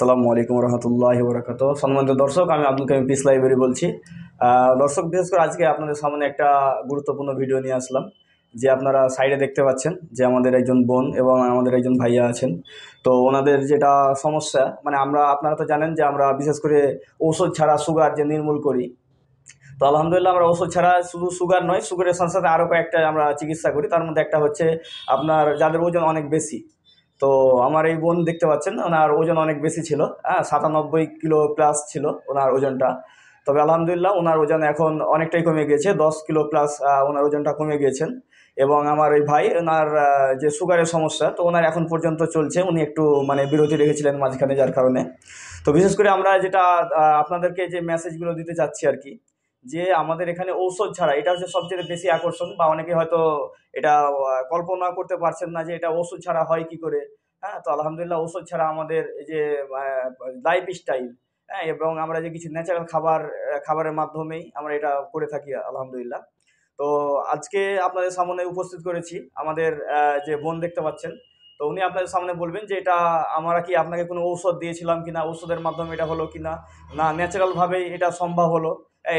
সালামু আলাইকুম রহমতুল্লাহ বরকাত সম্মানিত দর্শক আমি আব্দুল কামি পিস লাইব্রেরি বলছি দর্শক বিশেষ করে আজকে আপনাদের সামনে একটা গুরুত্বপূর্ণ ভিডিও নিয়ে আসলাম যে আপনারা সাইডে দেখতে পাচ্ছেন যে আমাদের একজন বোন এবং আমাদের একজন ভাইয়া আছেন তো ওনাদের যেটা সমস্যা মানে আমরা আপনারা তো জানেন যে আমরা বিশেষ করে ঔষধ ছাড়া সুগার যে নির্মূল করি তো আলহামদুলিল্লাহ আমরা ওষুধ ছাড়া শুধু সুগার নয় সুগারের সাথে সাথে আরও কয়েকটা আমরা চিকিৎসা করি তার মধ্যে একটা হচ্ছে আপনার যাদের ওজন অনেক বেশি তো আমার এই বোন দেখতে পাচ্ছেন ওনার ওজন অনেক বেশি ছিল হ্যাঁ সাতানব্বই কিলো প্লাস ছিল ওনার ওজনটা তবে আলহামদুলিল্লাহ ওনার ওজন এখন অনেকটাই কমে গিয়েছে দশ কিলো প্লাস ওনার ওজনটা কমে গিয়েছেন এবং আমার ওই ভাই ওনার যে সুগারের সমস্যা তো ওনার এখন পর্যন্ত চলছে উনি একটু মানে বিরতি রেখেছিলেন মাঝখানে যার কারণে তো বিশেষ করে আমরা যেটা আপনাদেরকে যে মেসেজগুলো দিতে চাচ্ছি আর কি যে আমাদের এখানে ঔষধ ছাড়া এটা হচ্ছে সবচেয়ে বেশি আকর্ষণ বা অনেকে হয়তো এটা কল্পনা করতে পারছেন না যে এটা ওষুধ ছাড়া হয় কি করে হ্যাঁ তো আলহামদুলিল্লাহ ওষুধ ছাড়া আমাদের যে লাইফ স্টাইল হ্যাঁ এবং আমরা যে কিছু ন্যাচারাল খাবার খাবারের মাধ্যমেই আমরা এটা করে থাকি আলহামদুলিল্লাহ তো আজকে আপনাদের সামনে উপস্থিত করেছি আমাদের যে বোন দেখতে পাচ্ছেন তো উনি আপনাদের সামনে বলবেন যে এটা আমরা কি আপনাকে কোনো ঔষধ দিয়েছিলাম কিনা ঔষধের মাধ্যমে এটা হলো কিনা না ন্যাচারালভাবেই এটা সম্ভব হলো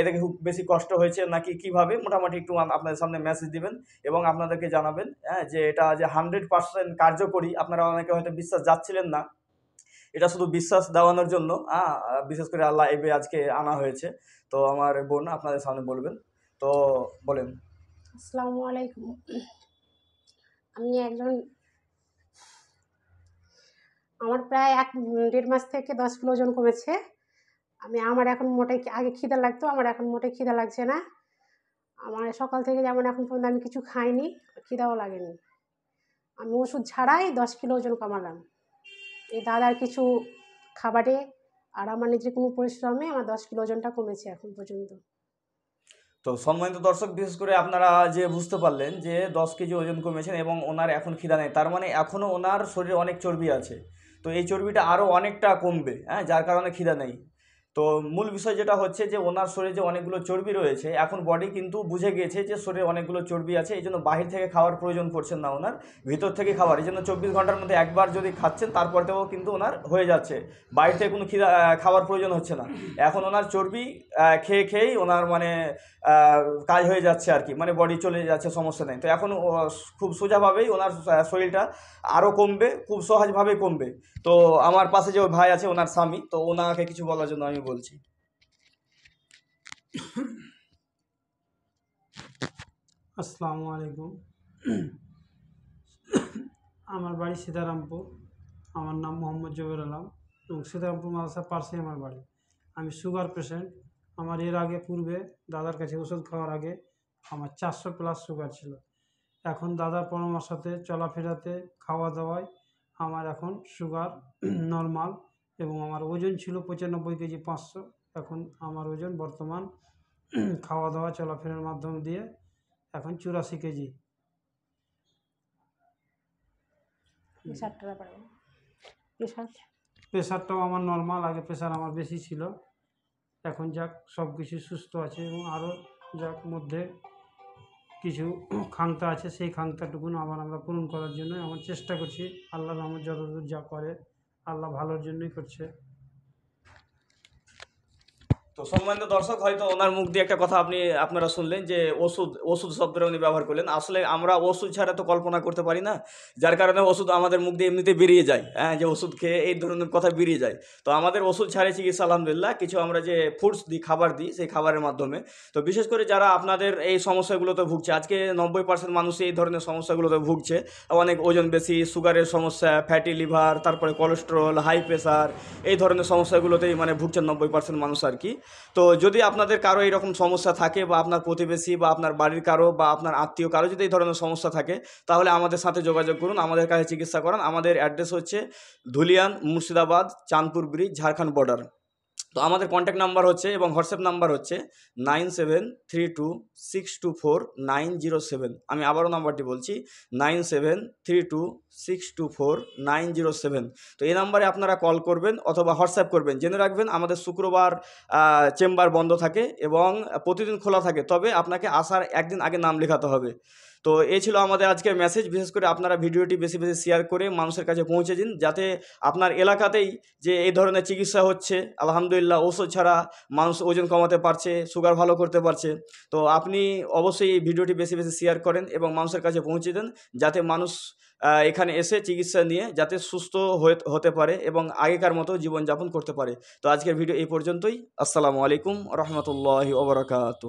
এটাকে খুব বেশি কষ্ট হয়েছে নাকি কিভাবে মোটামুটি একটু আপনাদের সামনে মেসেজ দিবেন এবং আপনাদেরকে জানাবেন হ্যাঁ যে এটা যে হান্ড্রেড পার্সেন্ট কার্যকরী আপনারা অনেকে হয়তো বিশ্বাস যাচ্ছিলেন না এটা শুধু বিশ্বাস দেওয়ানোর জন্য বিশেষ করে আল্লাহ এবে আজকে আনা হয়েছে তো আমার বোন আপনাদের সামনে বলবেন তো বলেন আসসালামু আলাইকুম আমি একজন আমার প্রায় এক দেড় মাস থেকে দশ কিলো ওজন কমেছে আমি আমার এখন মোটে আগে খিদা লাগতো আমার এখন মোটে খিদা লাগছে না আমার সকাল থেকে যেমন এখন পর্যন্ত আমি কিছু খাইনি খিদাও লাগেনি আমি ওষুধ ছাড়াই দশ কিলো ওজন কমালাম এই দাদার কিছু খাবারে আর আমার নিজের কোনো পরিশ্রমে আমার দশ কিলো ওজনটা কমেছে এখন পর্যন্ত তো সম্মানিত দর্শক বিশেষ করে আপনারা যে বুঝতে পারলেন যে দশ কেজি ওজন কমেছেন এবং ওনার এখন খিদা নেই তার মানে এখনও ওনার শরীরে অনেক চর্বি আছে তো এই চর্বিটা আরও অনেকটা কমবে হ্যাঁ যার কারণে খিদা নেই তো মূল বিষয় যেটা হচ্ছে যে ওনার শরীরে যে অনেকগুলো চর্বি রয়েছে এখন বডি কিন্তু বুঝে গিয়েছে যে শরীরে অনেকগুলো চর্বি আছে এই জন্য বাহির থেকে খাওয়ার প্রয়োজন পড়ছে না ওনার ভিতর থেকে খাওয়ার এই জন্য চব্বিশ ঘন্টার মধ্যে একবার যদি খাচ্ছেন তারপর থেকেও কিন্তু ওনার হয়ে যাচ্ছে বাইরে থেকে কোনো খিদা খাওয়ার প্রয়োজন হচ্ছে না এখন ওনার চর্বি খেয়ে খেয়েই ওনার মানে কাজ হয়ে যাচ্ছে আর কি মানে বডি চলে যাচ্ছে সমস্যা নেই তো এখন খুব সোজাভাবেই ওনার শরীরটা আরও কমবে খুব সহজভাবে কমবে তো আমার পাশে যে ভাই আছে ওনার স্বামী তো ওনাকে কিছু বলার জন্য আমি বলছি আসসালামু আলাইকুম আমার বাড়ি সীতারামপুর আমার নাম মোহাম্মদ জবির আলম এবং সীতারামপুর মাদাসা পার্সে আমার বাড়ি আমি সুগার পেশেন্ট আমার এর আগে পূর্বে দাদার কাছে ওষুধ খাওয়ার আগে আমার চারশো প্লাস সুগার ছিল এখন দাদার পরামর্শতে চলাফেরাতে খাওয়া দাওয়ায় আমার এখন সুগার নর্মাল এবং আমার ওজন ছিল পঁচানব্বই কেজি পাঁচশো এখন আমার ওজন বর্তমান খাওয়া দাওয়া চলাফেরার মাধ্যম দিয়ে এখন চুরাশি কেজি প্রেশারটাও আমার নর্মাল আগে প্রেশার আমার বেশি ছিল এখন যাক সব কিছু সুস্থ আছে এবং আরও যাক মধ্যে কিছু খাংতা আছে সেই খাংতাটুকুন আবার আমরা পূরণ করার জন্য আমার চেষ্টা করছি আল্লাহ আমার যতদূর যা করে আল্লাহ ভালোর জন্যই করছে তো সম্মানিত দর্শক হয়তো ওনার মুখ দিয়ে একটা কথা আপনি আপনারা শুনলেন যে ওষুধ ওষুধ শব্দটা উনি ব্যবহার করলেন আসলে আমরা ওষুধ ছাড়া তো কল্পনা করতে পারি না যার কারণে ওষুধ আমাদের মুখ দিয়ে এমনিতে বেরিয়ে যায় হ্যাঁ যে ওষুধ খেয়ে এই ধরনের কথা বেরিয়ে যায় তো আমাদের ওষুধ ছাড়ে চিকিৎসা আলহামদুলিল্লাহ কিছু আমরা যে ফুডস দিই খাবার দিই সেই খাবারের মাধ্যমে তো বিশেষ করে যারা আপনাদের এই সমস্যাগুলোতে ভুগছে আজকে নব্বই পার্সেন্ট মানুষ এই ধরনের সমস্যাগুলোতে ভুগছে অনেক ওজন বেশি সুগারের সমস্যা ফ্যাটি লিভার তারপরে কোলেস্ট্রল হাই প্রেশার এই ধরনের সমস্যাগুলোতেই মানে ভুগছেন নব্বই পার্সেন্ট মানুষ আর কি তো যদি আপনাদের কারো এইরকম সমস্যা থাকে বা আপনার প্রতিবেশী বা আপনার বাড়ির কারো বা আপনার আত্মীয় কারো যদি এই ধরনের সমস্যা থাকে তাহলে আমাদের সাথে যোগাযোগ করুন আমাদের কাছে চিকিৎসা করান আমাদের অ্যাড্রেস হচ্ছে ধুলিয়ান মুর্শিদাবাদ চাঁদপুর ব্রিজ ঝাড়খণ্ড বর্ডার তো আমাদের কন্ট্যাক্ট নাম্বার হচ্ছে এবং হোয়াটসঅ্যাপ নাম্বার হচ্ছে nine seven three two six two four nine zero seven আমি আবারও নাম্বারটি বলছি nine seven three two six two four nine zero seven তো এই নাম্বারে আপনারা কল করবেন অথবা হোয়াটসঅ্যাপ করবেন জেনে রাখবেন আমাদের শুক্রবার চেম্বার বন্ধ থাকে এবং প্রতিদিন খোলা থাকে তবে আপনাকে আসার একদিন আগে নাম লেখাতে হবে তো এই ছিল আমাদের আজকের মেসেজ বিশেষ করে আপনারা ভিডিওটি বেশি বেশি শেয়ার করে মানুষের কাছে পৌঁছে দিন যাতে আপনার এলাকাতেই যে এই ধরনের চিকিৎসা হচ্ছে আলহামদুলিল্লাহ আলহামদুলিল্লাহ ওষুধ ছাড়া মানুষ ওজন কমাতে পারছে সুগার ভালো করতে পারছে তো আপনি অবশ্যই এই ভিডিওটি বেশি বেশি শেয়ার করেন এবং মানুষের কাছে পৌঁছে দেন যাতে মানুষ এখানে এসে চিকিৎসা নিয়ে যাতে সুস্থ হতে পারে এবং আগেকার মতো জীবনযাপন করতে পারে তো আজকের ভিডিও এই পর্যন্তই আসসালামু আলাইকুম রহমতুল্লাহ ওবরাকাত